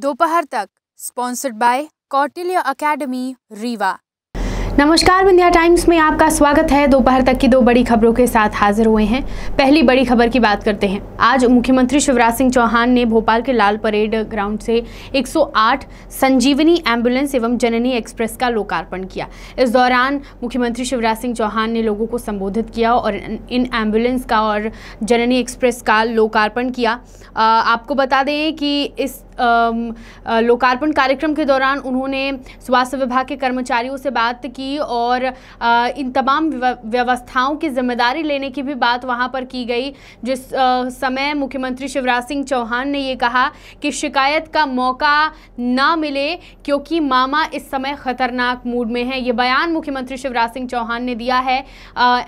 दोपहर तक sponsored by Kautilya academy Rewa नमस्कार विंध्या टाइम्स में आपका स्वागत है दोपहर तक की दो बड़ी खबरों के साथ हाजिर हुए हैं पहली बड़ी खबर की बात करते हैं आज मुख्यमंत्री शिवराज सिंह चौहान ने भोपाल के लाल परेड ग्राउंड से 108 संजीवनी एम्बुलेंस एवं जननी एक्सप्रेस का लोकार्पण किया इस दौरान मुख्यमंत्री शिवराज सिंह चौहान ने लोगों को संबोधित किया और इन एम्बुलेंस का और जननी एक्सप्रेस का लोकार्पण किया आपको बता दें कि इस लोकार्पण कार्यक्रम के दौरान उन्होंने स्वास्थ्य विभाग के कर्मचारियों से बात की की और इन तमाम व्यवस्थाओं की जिम्मेदारी लेने की भी बात वहां पर की गई जिस समय मुख्यमंत्री शिवराज सिंह चौहान ने ये कहा कि शिकायत का मौका ना मिले क्योंकि मामा इस समय खतरनाक मूड में है ये बयान मुख्यमंत्री शिवराज सिंह चौहान ने दिया है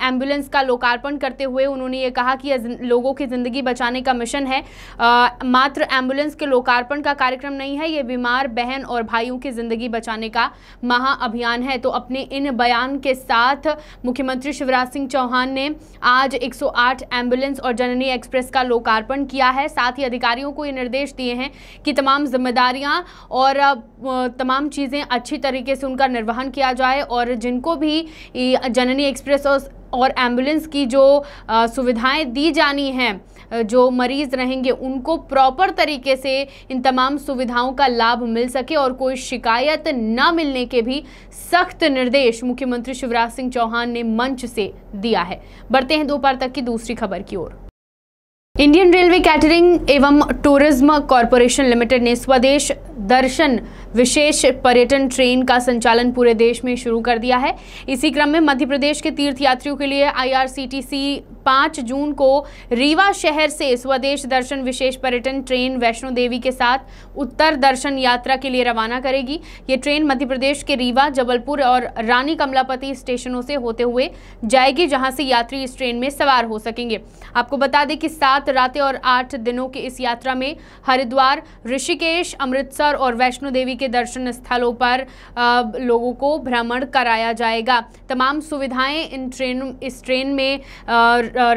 एम्बुलेंस का लोकार्पण करते हुए उन्होंने ये कहा कि लोगों की ज़िंदगी बचाने का मिशन है आ, मात्र एम्बुलेंस के लोकार्पण का कार्यक्रम नहीं है ये बीमार बहन और भाइयों की ज़िंदगी बचाने का महाअभियान है तो अपने इन बयान के साथ मुख्यमंत्री शिवराज सिंह चौहान ने आज 108 एम्बुलेंस और जननी एक्सप्रेस का लोकार्पण किया है साथ ही अधिकारियों को ये निर्देश दिए हैं कि तमाम जिम्मेदारियां और तमाम चीज़ें अच्छी तरीके से उनका निर्वहन किया जाए और जिनको भी जननी एक्सप्रेस और और एम्बुलेंस की जो सुविधाएं दी जानी हैं जो मरीज़ रहेंगे उनको प्रॉपर तरीके से इन तमाम सुविधाओं का लाभ मिल सके और कोई शिकायत न मिलने के भी सख्त निर्देश मुख्यमंत्री शिवराज सिंह चौहान ने मंच से दिया है बढ़ते हैं दोपहर तक की दूसरी खबर की ओर इंडियन रेलवे कैटरिंग एवं टूरिज्म कॉरपोरेशन लिमिटेड ने स्वदेश दर्शन विशेष पर्यटन ट्रेन का संचालन पूरे देश में शुरू कर दिया है इसी क्रम में मध्य प्रदेश के तीर्थ यात्रियों के लिए आईआरसीटीसी 5 जून को रीवा शहर से स्वदेश दर्शन विशेष पर्यटन ट्रेन वैष्णो देवी के साथ उत्तर दर्शन यात्रा के लिए रवाना करेगी ये ट्रेन मध्य प्रदेश के रीवा जबलपुर और रानी कमलापति स्टेशनों से होते हुए जाएगी जहां से यात्री इस ट्रेन में सवार हो सकेंगे आपको बता दें कि सात रातें और आठ दिनों की इस यात्रा में हरिद्वार ऋषिकेश अमृतसर बक्सर और वैष्णो देवी के दर्शन स्थलों पर लोगों को भ्रमण कराया जाएगा तमाम सुविधाएं इन ट्रेन इस ट्रेन में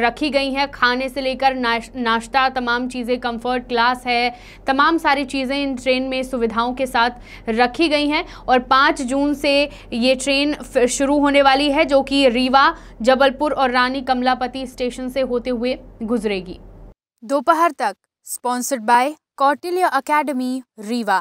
रखी गई हैं खाने से लेकर नाश्ता तमाम चीज़ें कंफर्ट क्लास है तमाम सारी चीज़ें इन ट्रेन में सुविधाओं के साथ रखी गई हैं और पाँच जून से ये ट्रेन शुरू होने वाली है जो कि रीवा जबलपुर और रानी कमलापति स्टेशन से होते हुए गुजरेगी दोपहर तक sponsored by Kautilya academy Rewa